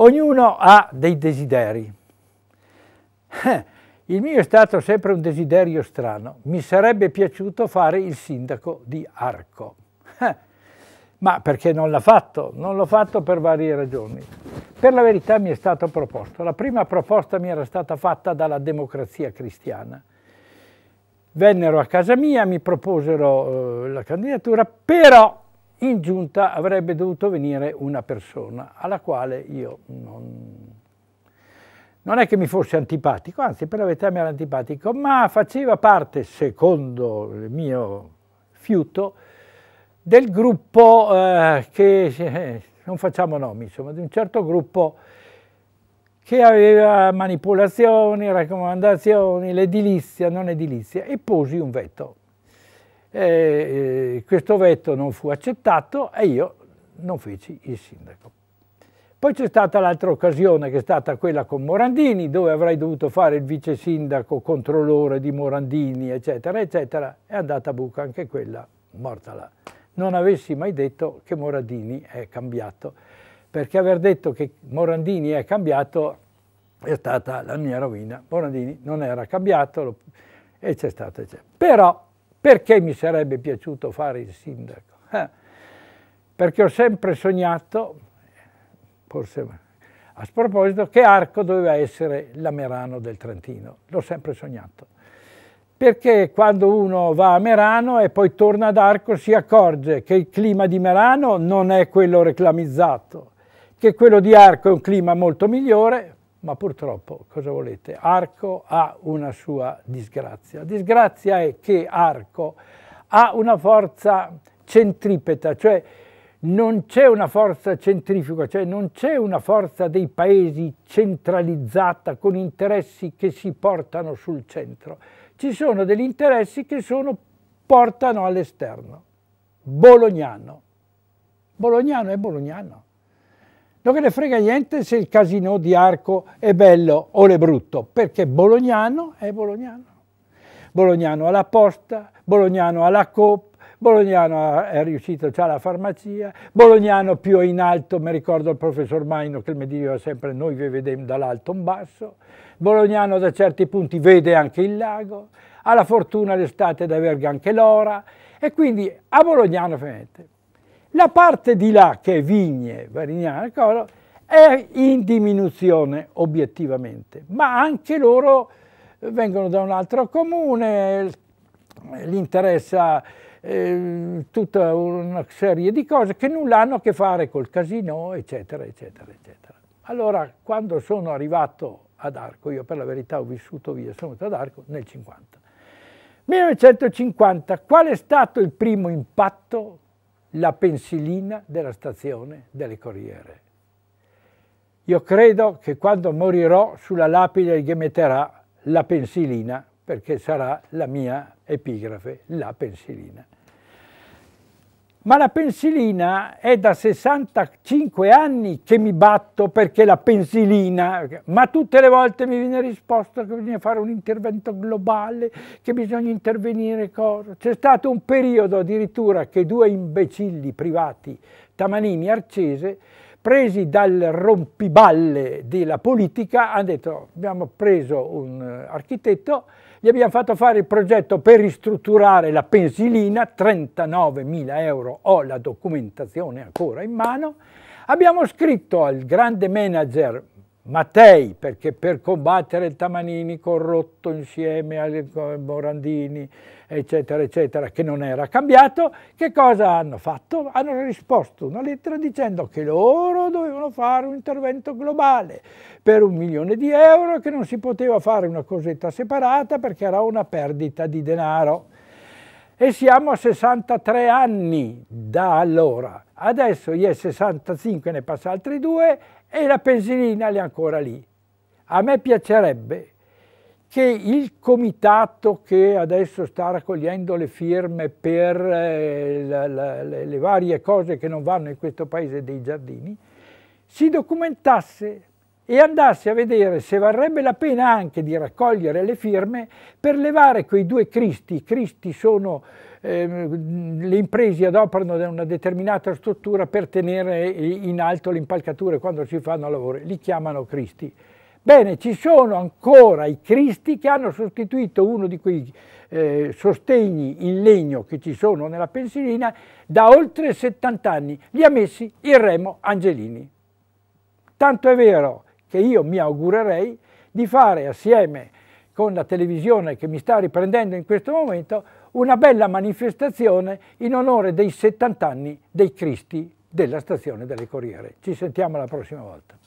Ognuno ha dei desideri. Eh, il mio è stato sempre un desiderio strano. Mi sarebbe piaciuto fare il sindaco di Arco. Eh, ma perché non l'ha fatto? Non l'ho fatto per varie ragioni. Per la verità mi è stato proposto. La prima proposta mi era stata fatta dalla democrazia cristiana. Vennero a casa mia, mi proposero eh, la candidatura, però in giunta avrebbe dovuto venire una persona alla quale io non... Non è che mi fosse antipatico, anzi per la verità mi era antipatico, ma faceva parte, secondo il mio fiuto, del gruppo eh, che, eh, non facciamo nomi, insomma, di un certo gruppo che aveva manipolazioni, raccomandazioni, l'edilizia, non edilizia, e posi un veto eh, questo vetto non fu accettato e io non feci il sindaco. Poi c'è stata l'altra occasione che è stata quella con Morandini, dove avrei dovuto fare il vice sindaco, controllore di Morandini, eccetera, eccetera, è andata a buca anche quella, morta là. Non avessi mai detto che Morandini è cambiato, perché aver detto che Morandini è cambiato è stata la mia rovina. Morandini non era cambiato, e c'è stato eccetera. Però perché mi sarebbe piaciuto fare il sindaco? Eh, perché ho sempre sognato, forse a sproposito, che Arco doveva essere la Merano del Trentino. L'ho sempre sognato. Perché quando uno va a Merano e poi torna ad Arco si accorge che il clima di Merano non è quello reclamizzato, che quello di Arco è un clima molto migliore, ma purtroppo, cosa volete, Arco ha una sua disgrazia. La disgrazia è che Arco ha una forza centripeta, cioè non c'è una forza centrifuga, cioè non c'è una forza dei paesi centralizzata con interessi che si portano sul centro. Ci sono degli interessi che sono, portano all'esterno. Bolognano. Bolognano è bolognano. Non che ne frega niente se il casino di Arco è bello o è brutto, perché bolognano è bolognano. Bolognano ha la posta, bolognano ha la Coop, bolognano è riuscito già la farmacia, bolognano più in alto, mi ricordo il professor Maino che mi diceva sempre noi vi vediamo dall'alto in basso, bolognano da certi punti vede anche il lago, ha la fortuna l'estate di aver anche l'ora e quindi a bolognano finalmente. La parte di là, che è vigne, varignana, è in diminuzione obiettivamente, ma anche loro eh, vengono da un altro comune, gli interessa eh, tutta una serie di cose che nulla hanno a che fare col casino, eccetera, eccetera, eccetera. Allora, quando sono arrivato ad Arco, io per la verità ho vissuto via, sono venuto ad Arco nel 50. 1950, qual è stato il primo impatto la pensilina della stazione delle Corriere. Io credo che quando morirò sulla lapide che metterà la pensilina, perché sarà la mia epigrafe, la pensilina ma la pensilina è da 65 anni che mi batto perché la pensilina, ma tutte le volte mi viene risposto che bisogna fare un intervento globale, che bisogna intervenire cosa. C'è stato un periodo addirittura che due imbecilli privati, Tamanini e Arcese, presi dal rompiballe della politica, hanno detto abbiamo preso un eh, architetto, gli abbiamo fatto fare il progetto per ristrutturare la pensilina, 39.000 euro, ho la documentazione ancora in mano, abbiamo scritto al grande manager Mattei, perché per combattere il Tamanini corrotto insieme ai Morandini, eccetera, eccetera, che non era cambiato, che cosa hanno fatto? Hanno risposto una lettera dicendo che loro dovevano fare un intervento globale per un milione di euro, che non si poteva fare una cosetta separata perché era una perdita di denaro e siamo a 63 anni da allora. Adesso gli è 65, ne passa altri due e la pensilina è ancora lì. A me piacerebbe che il comitato che adesso sta raccogliendo le firme per eh, la, la, le, le varie cose che non vanno in questo paese dei giardini, si documentasse e andasse a vedere se varrebbe la pena anche di raccogliere le firme per levare quei due Cristi. I Cristi sono Ehm, le imprese adoperano una determinata struttura per tenere in alto le impalcature quando si fanno lavori, li chiamano cristi. Bene, ci sono ancora i cristi che hanno sostituito uno di quei eh, sostegni in legno che ci sono nella pensilina da oltre 70 anni, li ha messi il Remo Angelini. Tanto è vero che io mi augurerei di fare assieme con la televisione che mi sta riprendendo in questo momento una bella manifestazione in onore dei 70 anni dei Cristi della stazione delle Corriere. Ci sentiamo la prossima volta.